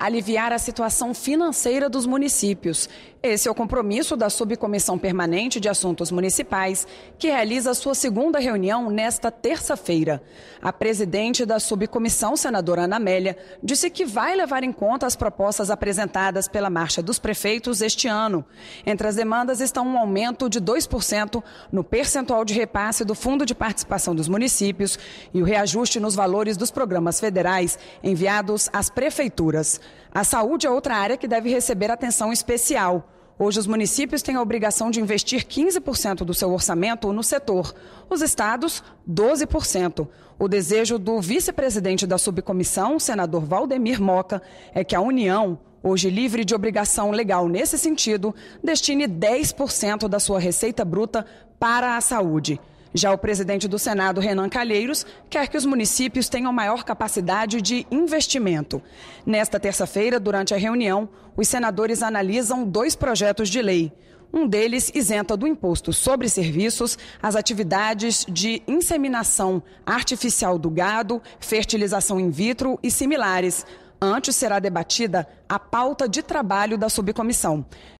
aliviar a situação financeira dos municípios. Esse é o compromisso da Subcomissão Permanente de Assuntos Municipais, que realiza sua segunda reunião nesta terça-feira. A presidente da subcomissão, senadora Ana Amélia, disse que vai levar em conta as propostas apresentadas pela Marcha dos Prefeitos este ano. Entre as demandas estão um aumento de 2% no percentual de repasse do Fundo de Participação dos Municípios e o reajuste nos valores dos programas federais enviados às prefeituras. A saúde é outra área que deve receber atenção especial. Hoje, os municípios têm a obrigação de investir 15% do seu orçamento no setor, os estados, 12%. O desejo do vice-presidente da subcomissão, senador Valdemir Moca, é que a União, hoje livre de obrigação legal nesse sentido, destine 10% da sua receita bruta para a saúde. Já o presidente do Senado, Renan Calheiros, quer que os municípios tenham maior capacidade de investimento. Nesta terça-feira, durante a reunião, os senadores analisam dois projetos de lei. Um deles isenta do imposto sobre serviços as atividades de inseminação artificial do gado, fertilização in vitro e similares. Antes será debatida a pauta de trabalho da subcomissão.